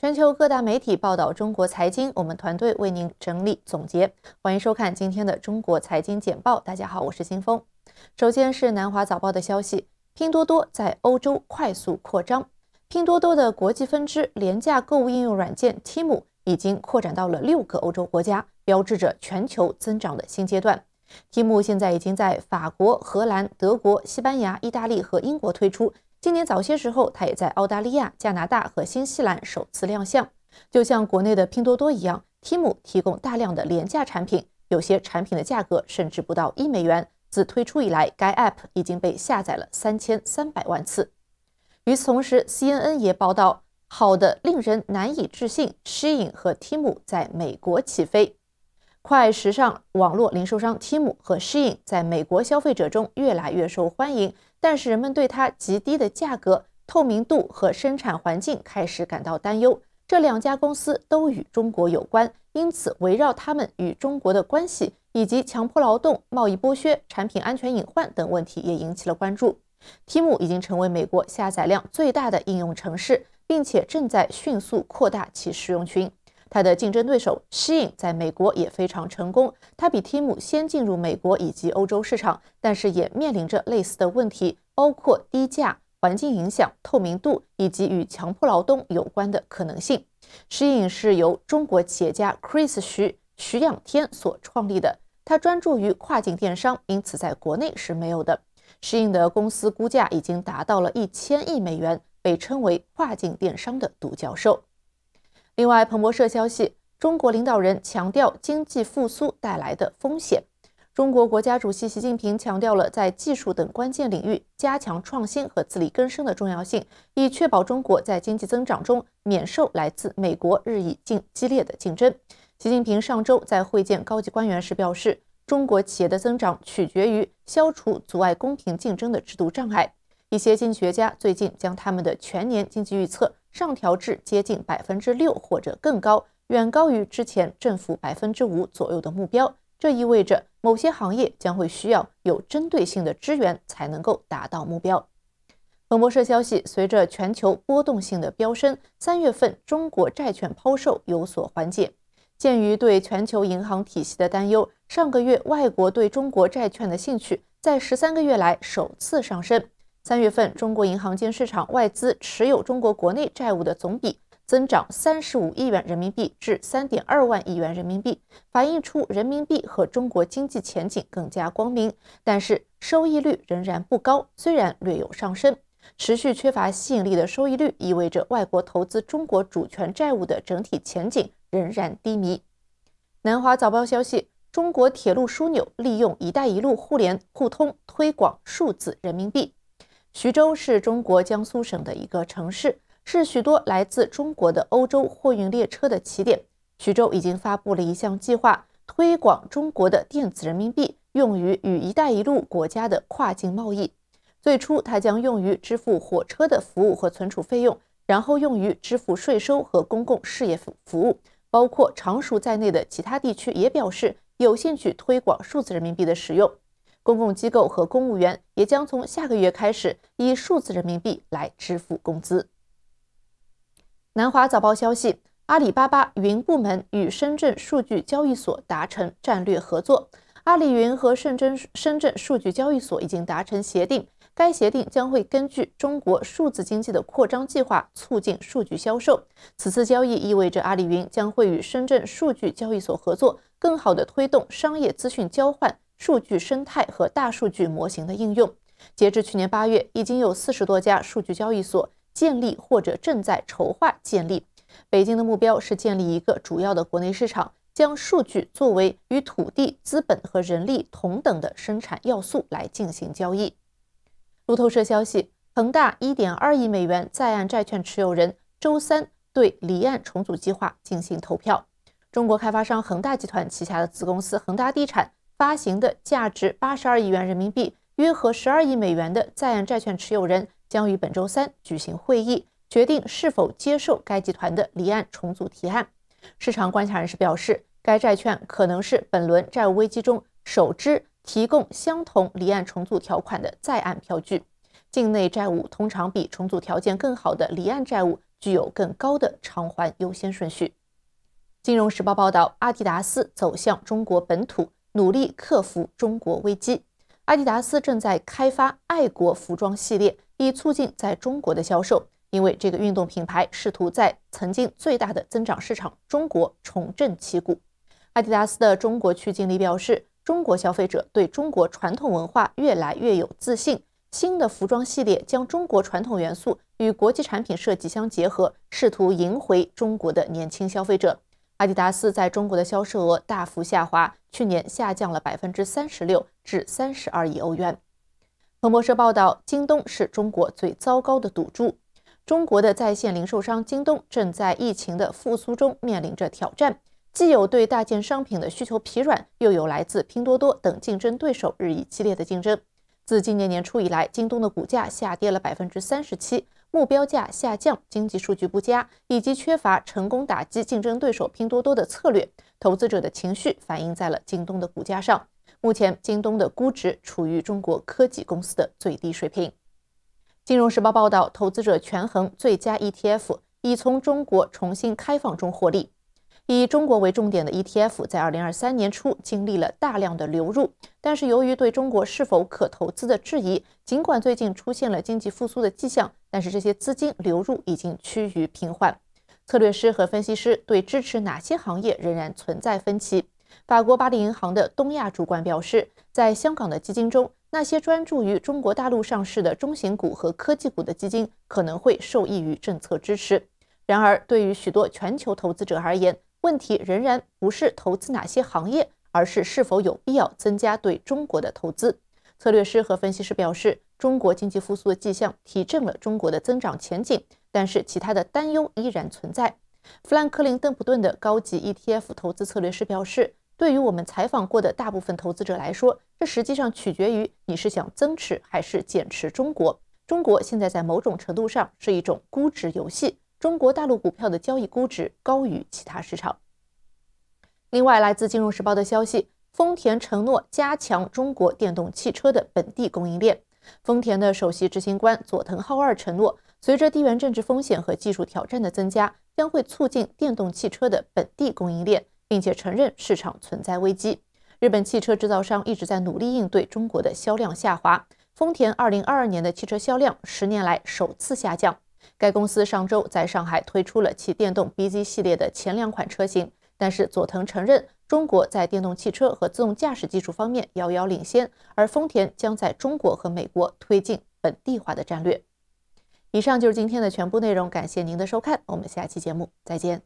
全球各大媒体报道中国财经，我们团队为您整理总结，欢迎收看今天的中国财经简报。大家好，我是新峰。首先是南华早报的消息，拼多多在欧洲快速扩张。拼多多的国际分支廉价购物应用软件 T 目已经扩展到了六个欧洲国家，标志着全球增长的新阶段。T m 目现在已经在法国、荷兰、德国、西班牙、意大利和英国推出。今年早些时候，它也在澳大利亚、加拿大和新西兰首次亮相。就像国内的拼多多一样，Tim 提供大量的廉价产品，有些产品的价格甚至不到一美元。自推出以来，该 App 已经被下载了3300万次。与此同时，CNN 也报道，好的令人难以置信，Shein 和 Tim 在美国起飞。快时尚网络零售商 Tim 和 Shein 在美国消费者中越来越受欢迎。但是人们对它极低的价格、透明度和生产环境开始感到担忧。这两家公司都与中国有关，因此围绕他们与中国的关系，以及强迫劳动、贸易剥削、产品安全隐患等问题也引起了关注。t i 已经成为美国下载量最大的应用程式，并且正在迅速扩大其使用群。他的竞争对手 Shein 在美国也非常成功，他比 Tim 先进入美国以及欧洲市场，但是也面临着类似的问题，包括低价、环境影响、透明度以及与强迫劳动有关的可能性。Shein 是由中国企业家 Chris 徐徐仰天所创立的，他专注于跨境电商，因此在国内是没有的。Shein 的公司估价已经达到了一千亿美元，被称为跨境电商的独角兽。另外，彭博社消息，中国领导人强调经济复苏带来的风险。中国国家主席习近平强调了在技术等关键领域加强创新和自力更生的重要性，以确保中国在经济增长中免受来自美国日益竞激烈的竞争。习近平上周在会见高级官员时表示，中国企业的增长取决于消除阻碍公平竞争的制度障碍。一些经济学家最近将他们的全年经济预测上调至接近百分之六或者更高，远高于之前政府百分之五左右的目标。这意味着某些行业将会需要有针对性的支援才能够达到目标。彭博社消息，随着全球波动性的飙升，三月份中国债券抛售有所缓解。鉴于对全球银行体系的担忧，上个月外国对中国债券的兴趣在十三个月来首次上升。三月份，中国银行间市场外资持有中国国内债务的总比增长三十五亿元人民币至三点二万亿元人民币，反映出人民币和中国经济前景更加光明。但是，收益率仍然不高，虽然略有上升，持续缺乏吸引力的收益率意味着外国投资中国主权债务的整体前景仍然低迷。南华早报消息，中国铁路枢纽利用“一带一路”互联互通推广数字人民币。徐州是中国江苏省的一个城市，是许多来自中国的欧洲货运列车的起点。徐州已经发布了一项计划，推广中国的电子人民币，用于与“一带一路”国家的跨境贸易。最初，它将用于支付火车的服务和存储费用，然后用于支付税收和公共事业服务。包括常熟在内的其他地区也表示有兴趣推广数字人民币的使用。公共机构和公务员也将从下个月开始以数字人民币来支付工资。南华早报消息，阿里巴巴云部门与深圳数据交易所达成战略合作。阿里云和深圳深圳数据交易所已经达成协定，该协定将会根据中国数字经济的扩张计划，促进数据销售。此次交易意味着阿里云将会与深圳数据交易所合作，更好地推动商业资讯交换。数据生态和大数据模型的应用，截至去年八月，已经有四十多家数据交易所建立或者正在筹划建立。北京的目标是建立一个主要的国内市场，将数据作为与土地、资本和人力同等的生产要素来进行交易。路透社消息：恒大一点二亿美元在岸债券持有人周三对离岸重组计划进行投票。中国开发商恒大集团旗下的子公司恒大地产。发行的价值八十二亿元人民币，约合十二亿美元的在岸债券持有人将于本周三举行会议，决定是否接受该集团的离岸重组提案。市场观察人士表示，该债券可能是本轮债务危机中首支提供相同离岸重组条款的在岸票据。境内债务通常比重组条件更好的离岸债务具有更高的偿还优先顺序。金融时报报道，阿迪达斯走向中国本土。努力克服中国危机。阿迪达斯正在开发爱国服装系列，以促进在中国的销售，因为这个运动品牌试图在曾经最大的增长市场中国重振旗鼓。阿迪达斯的中国区经理表示，中国消费者对中国传统文化越来越有自信。新的服装系列将中国传统元素与国际产品设计相结合，试图赢回中国的年轻消费者。阿迪达斯在中国的销售额大幅下滑，去年下降了百分之三十六，至三十二亿欧元。彭博社报道，京东是中国最糟糕的赌注。中国的在线零售商京东正在疫情的复苏中面临着挑战，既有对大件商品的需求疲软，又有来自拼多多等竞争对手日益激烈的竞争。自今年年初以来，京东的股价下跌了百分之三十七。目标价下降、经济数据不佳以及缺乏成功打击竞争对手拼多多的策略，投资者的情绪反映在了京东的股价上。目前，京东的估值处于中国科技公司的最低水平。金融时报报道，投资者权衡最佳 ETF 已从中国重新开放中获利。以中国为重点的 ETF 在2023年初经历了大量的流入，但是由于对中国是否可投资的质疑，尽管最近出现了经济复苏的迹象。但是这些资金流入已经趋于平缓，策略师和分析师对支持哪些行业仍然存在分歧。法国巴黎银行的东亚主管表示，在香港的基金中，那些专注于中国大陆上市的中型股和科技股的基金可能会受益于政策支持。然而，对于许多全球投资者而言，问题仍然不是投资哪些行业，而是是否有必要增加对中国的投资。策略师和分析师表示。中国经济复苏的迹象提振了中国的增长前景，但是其他的担忧依然存在。富兰克林·邓普顿的高级 ETF 投资策略师表示，对于我们采访过的大部分投资者来说，这实际上取决于你是想增持还是减持中国。中国现在在某种程度上是一种估值游戏，中国大陆股票的交易估值高于其他市场。另外，来自金融时报的消息，丰田承诺加强中国电动汽车的本地供应链。丰田的首席执行官佐藤浩二承诺，随着地缘政治风险和技术挑战的增加，将会促进电动汽车的本地供应链，并且承认市场存在危机。日本汽车制造商一直在努力应对中国的销量下滑。丰田2022年的汽车销量十年来首次下降。该公司上周在上海推出了其电动 BZ 系列的前两款车型，但是佐藤承认。中国在电动汽车和自动驾驶技术方面遥遥领先，而丰田将在中国和美国推进本地化的战略。以上就是今天的全部内容，感谢您的收看，我们下期节目再见。